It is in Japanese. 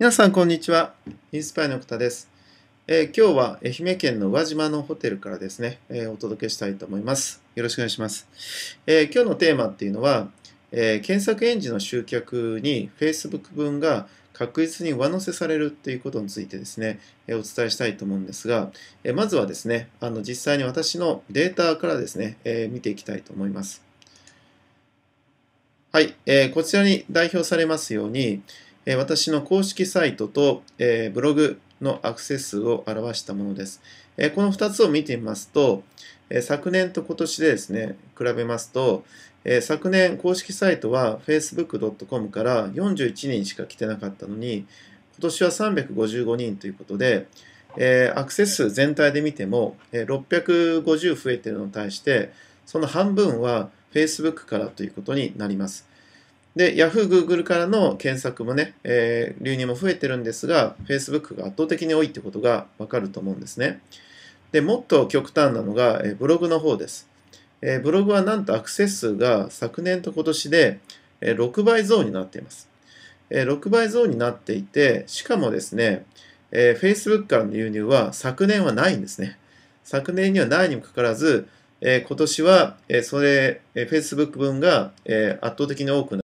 皆さん、こんにちは。インスパイのくたです、えー、今日は愛媛県の宇和島のホテルからですね、えー、お届けしたいと思います。よろしくお願いします。えー、今日のテーマっていうのは、え検索エンジンの集客に Facebook 分が確実に上乗せされるっていうことについてですね、えお伝えしたいと思うんですが、えまずはですね、あの実際に私のデータからですね、え見ていきたいと思います。はい、えこちらに代表されますように、私の公式サイトと、ブログのアクセス数を表したものです。この2つを見てみますと、昨年と今年でですね、比べますと、昨年公式サイトは facebook.com から41人しか来てなかったのに、今年は355人ということで、アクセス数全体で見ても、650増えているのに対して、その半分は Facebook からということになります。で、Yahoo、Google からの検索もね、えー、流入も増えてるんですが、Facebook が圧倒的に多いってことがわかると思うんですね。で、もっと極端なのが、えー、ブログの方です、えー。ブログはなんとアクセス数が昨年と今年で、えー、6倍増になっています。えー、6倍増になっていて、しかもですね、えー、Facebook からの流入は昨年はないんですね。昨年にはないにもかかわらず、えー、今年は、えー、それ、えー、Facebook 分が、えー、圧倒的に多くな